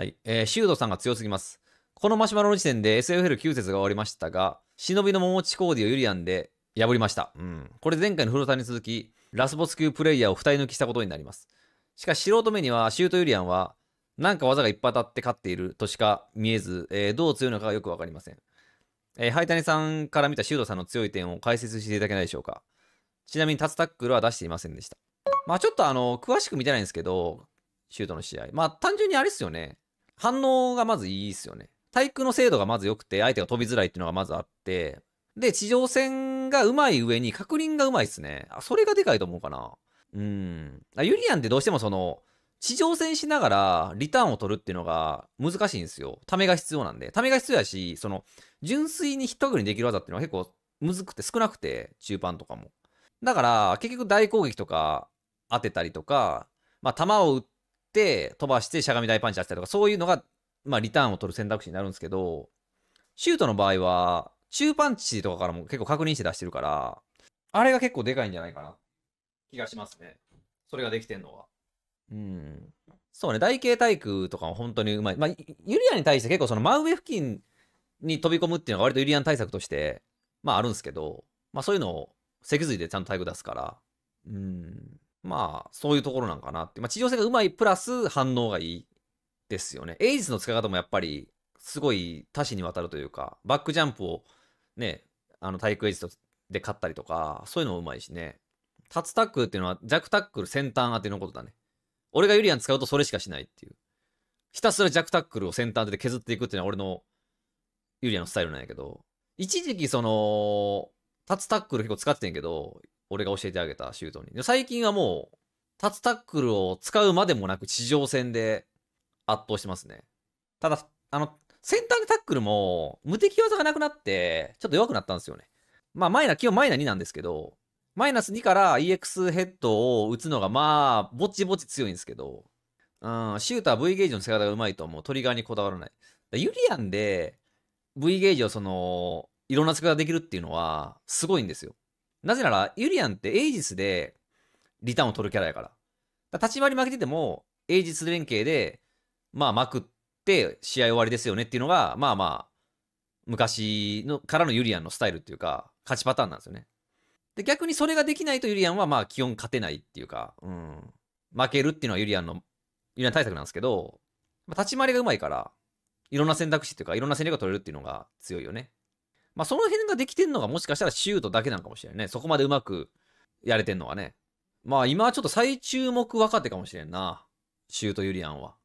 はい。えー、シュードさんが強すぎます。このマシュマロの時点で SFL9 節が終わりましたが、忍びの桃地コーディをユリアンで破りました。うん。これ前回のフロタに続き、ラスボス級プレイヤーを2人抜きしたことになります。しかし素人目にはシュートユリアンは、なんか技がいっぱい当たって勝っているとしか見えず、えー、どう強いのかがよくわかりません。えー、灰谷さんから見たシュートさんの強い点を解説していただけないでしょうか。ちなみにタツタックルは出していませんでした。まあちょっとあの、詳しく見てないんですけど、シュートの試合。まあ単純にあれっすよね。反応がまずいいっすよね。対空の精度がまず良くて、相手が飛びづらいっていうのがまずあって、で、地上戦がうまい上に確認がうまいっすね。あ、それがでかいと思うかな。うん。あユリアンってどうしてもその、地上戦しながらリターンを取るっていうのが難しいんですよ。ためが必要なんで。ためが必要やし、その、純粋にヒットくりにできる技っていうのは結構むずくて少なくて、中盤とかも。だから、結局大攻撃とか当てたりとか、まあ、弾を打っって飛ばしてしゃがみ大パンチ出したりとか、そういうのが、まあ、リターンを取る選択肢になるんですけど、シュートの場合は、中パンチとかからも結構確認して出してるから、あれが結構でかいんじゃないかな。気がしますね。それができてんのは。うん。そうね、台形体育とかも本当にうまい。まあ、ユリアに対して結構その真上付近に飛び込むっていうのが割とユリアン対策として、まああるんですけど、まあそういうのを脊髄でちゃんと体育出すから、うん。まあ、そういうところなんかなって。まあ、地上戦がうまいプラス反応がいいですよね。エイジスの使い方もやっぱり、すごい多種にわたるというか、バックジャンプをね、あの、体育エイジスで勝ったりとか、そういうのもうまいしね。タツタックルっていうのは弱タックル先端当てのことだね。俺がユリアン使うとそれしかしないっていう。ひたすら弱タックルを先端で削っていくっていうのは俺のユリアンのスタイルなんやけど、一時期その、タツタックル結構使ってんけど、俺が教えてあげたシュートに。最近はもう、立つタックルを使うまでもなく地上戦で圧倒してますね。ただ、あの、先端タタックルも無敵技がなくなって、ちょっと弱くなったんですよね。まあ、マイナ、基本マイナ2なんですけど、マイナス2から EX ヘッドを打つのが、まあ、ぼちぼち強いんですけど、うん、シューター V ゲージの使い方がうまいと、もうトリガーにこだわらない。ユリアンで V ゲージをその、いろんな使い方できるっていうのは、すごいんですよ。なぜなら、ユリアンってエイジスでリターンを取るキャラやから。から立ち回り負けてても、エイジス連携で、まあ、まくって試合終わりですよねっていうのが、まあまあ、昔のからのユリアンのスタイルっていうか、勝ちパターンなんですよね。で、逆にそれができないとユリアンは、まあ、基本勝てないっていうか、うん。負けるっていうのはユリアンの、ユリアン対策なんですけど、ま立ち回りがうまいから、いろんな選択肢っていうか、いろんな戦略が取れるっていうのが強いよね。まあ、その辺ができてんのがもしかしたらシュートだけなのかもしれないね。そこまでうまくやれてんのはね。まあ今はちょっと最注目若手かもしれんな。シュートユリアンは。